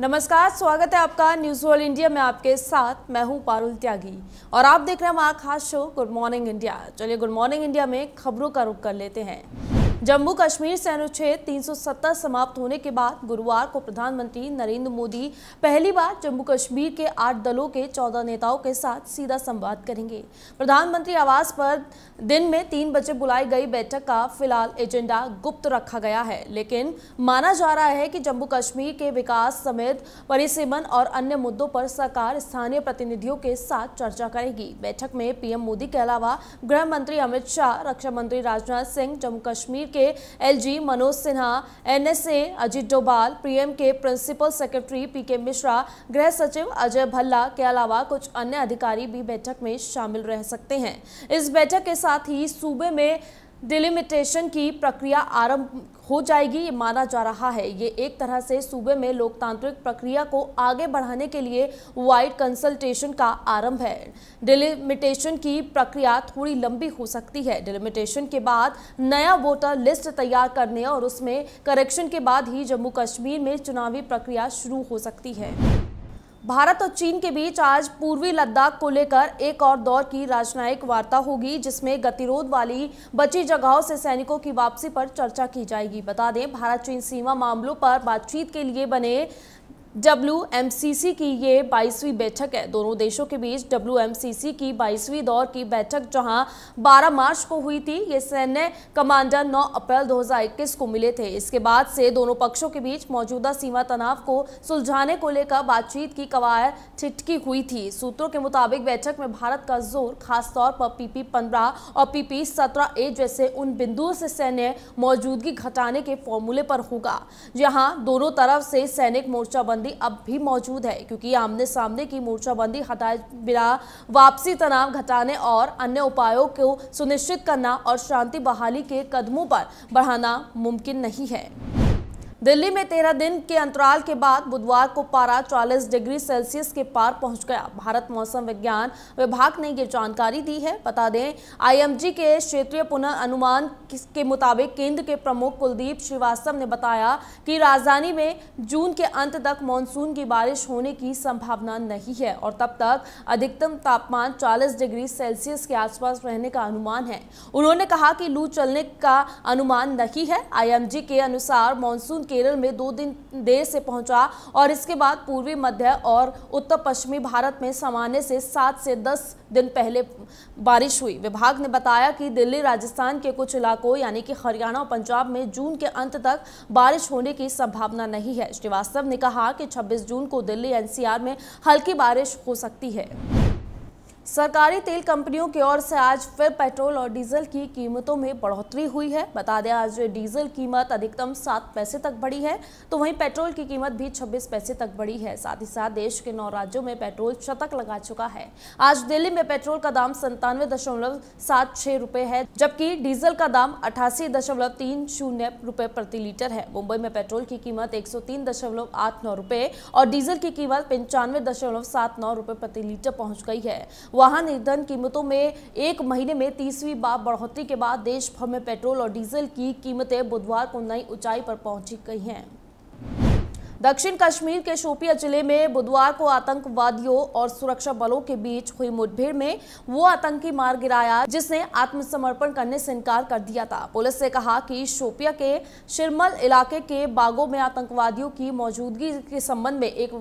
नमस्कार स्वागत है आपका न्यूज वर्ल्ड इंडिया में आपके साथ मैं हूं पारुल त्यागी और आप देख रहे हैं हमारा खास शो गुड मॉर्निंग इंडिया चलिए गुड मॉर्निंग इंडिया में खबरों का रुख कर लेते हैं जम्मू कश्मीर से अनुच्छेद 370 समाप्त होने के बाद गुरुवार को प्रधानमंत्री नरेंद्र मोदी पहली बार जम्मू कश्मीर के आठ दलों के चौदह नेताओं के साथ सीधा संवाद करेंगे प्रधानमंत्री आवास पर दिन में तीन बजे बुलाई गई बैठक का फिलहाल एजेंडा गुप्त रखा गया है लेकिन माना जा रहा है कि जम्मू कश्मीर के विकास समेत परिसीमन और अन्य मुद्दों पर सरकार स्थानीय प्रतिनिधियों के साथ चर्चा करेगी बैठक में पीएम मोदी के अलावा गृह मंत्री अमित शाह रक्षा मंत्री राजनाथ सिंह जम्मू कश्मीर के LG Manoj Sinha NSA Ajit Doval PM के प्रिंसिपल सेक्रेटरी पीके मिश्रा गृह सचिव अजय भल्ला के अलावा कुछ अन्य अधिकारी भी बैठक में शामिल रह सकते हैं इस बैठक के साथ ही सूबे में डिलिमिटेशन की प्रक्रिया आरंभ हो जाएगी ये माना जा रहा है ये एक तरह से सूबे में लोकतांत्रिक प्रक्रिया को आगे बढ़ाने के लिए वाइड कंसल्टेशन का आरंभ है डिलिमिटेशन की प्रक्रिया थोड़ी लंबी हो सकती है डिलिमिटेशन के बाद नया वोटर लिस्ट तैयार करने और उसमें करेक्शन के बाद ही जम्मू कश्मीर में चुनावी प्रक्रिया शुरू हो सकती है भारत और चीन के बीच आज पूर्वी लद्दाख को लेकर एक और दौर की राजनयिक वार्ता होगी जिसमें गतिरोध वाली बची जगहों से सैनिकों की वापसी पर चर्चा की जाएगी बता दें भारत चीन सीमा मामलों पर बातचीत के लिए बने डब्ल्यू की ये बाईसवीं बैठक है दोनों देशों के बीच डब्ल्यू की बाईसवीं दौर की बैठक जहां 12 मार्च को हुई थी ये सैन्य कमांडर 9 अप्रैल 2021 को मिले थे इसके बाद से दोनों पक्षों के बीच मौजूदा सीमा तनाव को सुलझाने को लेकर बातचीत की कवायद ठिटकी हुई थी सूत्रों के मुताबिक बैठक में भारत का जोर खासतौर पर पीपी पंद्रह और पीपी सत्रह ए जैसे उन बिंदुओं से सैन्य मौजूदगी घटाने के फॉर्मूले पर होगा यहाँ दोनों तरफ से सैनिक मोर्चाबंदी मोर्चाबंदी अब भी मौजूद है क्योंकि आमने सामने की मोर्चाबंदी हटाए बिना वापसी तनाव घटाने और अन्य उपायों को सुनिश्चित करना और शांति बहाली के कदमों पर बढ़ाना मुमकिन नहीं है दिल्ली में तेरह दिन के अंतराल के बाद बुधवार को पारा 40 डिग्री सेल्सियस के पार पहुंच गया भारत मौसम विज्ञान विभाग ने ये जानकारी दी है बता दें आईएमजी के क्षेत्रीय पुनः अनुमान के मुताबिक केंद्र के प्रमुख कुलदीप श्रीवास्तव ने बताया कि राजधानी में जून के अंत तक मानसून की बारिश होने की संभावना नहीं है और तब तक अधिकतम तापमान चालीस डिग्री सेल्सियस के आसपास रहने का अनुमान है उन्होंने कहा कि लू चलने का अनुमान नहीं है आई के अनुसार मानसून केरल में दो दिन देर से पहुंचा और इसके बाद पूर्वी मध्य और उत्तर पश्चिमी भारत में सामान्य से सात से दस दिन पहले बारिश हुई विभाग ने बताया कि दिल्ली राजस्थान के कुछ इलाकों यानी कि हरियाणा और पंजाब में जून के अंत तक बारिश होने की संभावना नहीं है श्रीवास्तव ने कहा कि छब्बीस जून को दिल्ली एनसीआर में हल्की बारिश हो सकती है सरकारी तेल कंपनियों की ओर से आज फिर पेट्रोल और डीजल की कीमतों में बढ़ोतरी हुई है बता दें आज डीजल कीमत अधिकतम सात पैसे तक बढ़ी है तो वहीं पेट्रोल की कीमत भी छब्बीस पैसे तक बढ़ी है साथ ही साथ देश के नौ राज्यों में पेट्रोल शतक लगा चुका है आज दिल्ली में पेट्रोल का दाम संतानवे दशमलव सात छह रुपए है जबकि डीजल का दाम अठासी दशमलव तीन शून्य रुपए प्रति लीटर है मुंबई में पेट्रोल की कीमत एक सौ तीन दशमलव आठ नौ रुपए और डीजल की कीमत पंचानवे दशमलव सात नौ रुपए प्रति लीटर पहुंच गई है वाहन ईंधन कीमतों में एक महीने में तीसवीं बार बढ़ोतरी के बाद देश भर में पेट्रोल और डीजल की कीमतें बुधवार को नई ऊंचाई पर पहुंची गई हैं दक्षिण कश्मीर के शोपिया जिले में बुधवार को आतंकवादियों और सुरक्षा बलों के बीच हुई मुठभेड़ में वो आतंकी मार गिराया जिसने आत्मसमर्पण करने से इनकार कर दिया था पुलिस ने कहा कि शोपिया के शिरमल इलाके के बागों में आतंकवादियों की मौजूदगी के संबंध में एक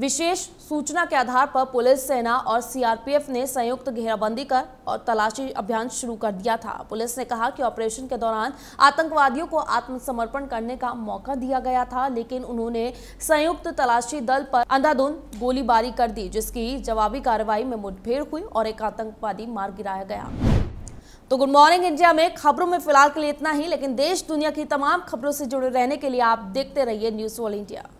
विशेष सूचना के आधार पर पुलिस सेना और सीआरपीएफ ने संयुक्त घेराबंदी कर और तलाशी अभियान शुरू कर दिया था पुलिस ने कहा कि ऑपरेशन के दौरान आतंकवादियों को आत्मसमर्पण करने का मौका दिया गया था लेकिन उन्होंने संयुक्त तलाशी दल पर अंधाधुंध गोलीबारी कर दी जिसकी जवाबी कार्रवाई में मुठभेड़ हुई और एक आतंकवादी मार गिराया गया तो गुड मॉर्निंग इंडिया में खबरों में फिलहाल के लिए इतना ही लेकिन देश दुनिया की तमाम खबरों से जुड़े रहने के लिए आप देखते रहिए न्यूज़ वॉल इंडिया